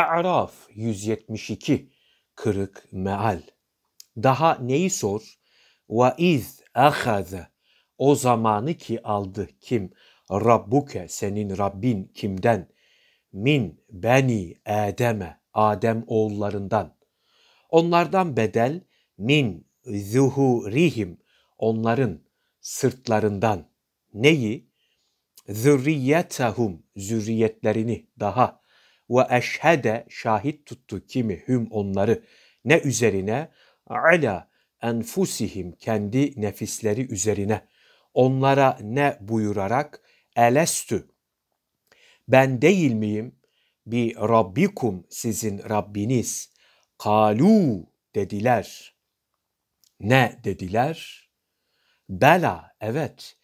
Araf 172 kırık meal. Daha neyi sor? Ve iz ahaze o zamanı ki aldı kim? Rabbuke senin Rabbin kimden? Min beni Adem'e Adem oğullarından. Onlardan bedel min zuhurihim onların sırtlarından. Neyi? Zürriyetahum zürriyetlerini daha ve eşhede şahit tuttu kimi hüm onları ne üzerine ala enfusihim kendi nefisleri üzerine onlara ne buyurarak elestü ben değil miyim bi rabbikum sizin Rabbiniz kalu dediler ne dediler bela evet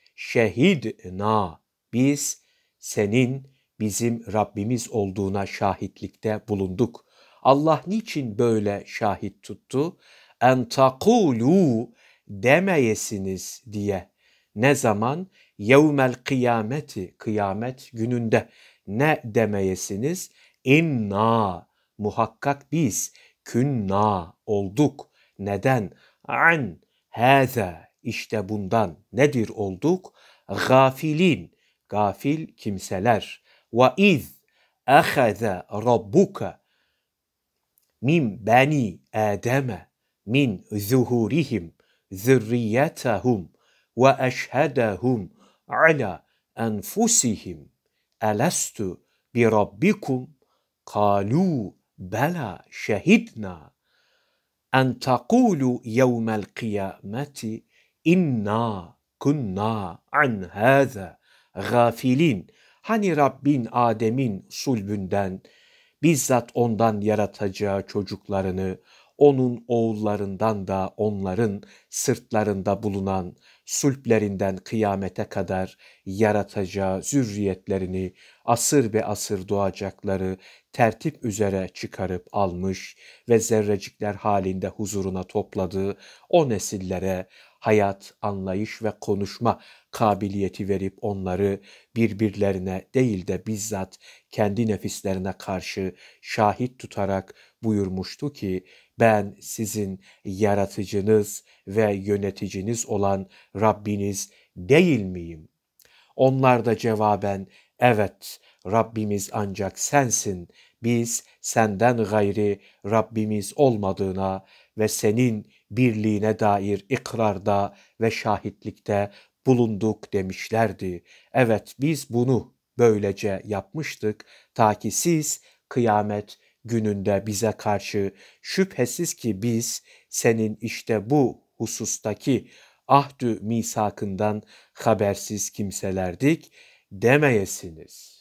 na biz senin bizim Rabbimiz olduğuna şahitlikte bulunduk. Allah niçin böyle şahit tuttu? En takulu demeyesiniz diye. Ne zaman? Yevmel kıyameti, kıyamet gününde. Ne demeyesiniz? İnna, muhakkak biz, künna olduk. Neden? An, hâze, işte bundan. Nedir olduk? Gafilin, gafil kimseler. وإذ أخذ ربك من بني آدم من ظهورهم ذريتهم وأشهدهم على أنفسهم ألست بربكم قالوا بلى شهدنا أن تقولوا يوم القيامة إنا كنا عن هذا غافلين Hani Rabbin Adem'in sulbünden, bizzat ondan yaratacağı çocuklarını, onun oğullarından da onların sırtlarında bulunan sulplerinden kıyamete kadar yaratacağı zürriyetlerini asır ve asır doğacakları tertip üzere çıkarıp almış ve zerrecikler halinde huzuruna topladığı o nesillere hayat, anlayış ve konuşma kabiliyeti verip onları birbirlerine değil de bizzat kendi nefislerine karşı şahit tutarak buyurmuştu ki ben sizin yaratıcınız ve yöneticiniz olan Rabbiniz değil miyim? Onlar da cevaben evet Rabbimiz ancak sensin. Biz senden gayri Rabbimiz olmadığına ve senin birliğine dair ikrarda ve şahitlikte bulunduk demişlerdi. Evet biz bunu böylece yapmıştık ta ki siz kıyamet gününde bize karşı şüphesiz ki biz senin işte bu husustaki ahdü misakından habersiz kimselerdik demeyesiniz.''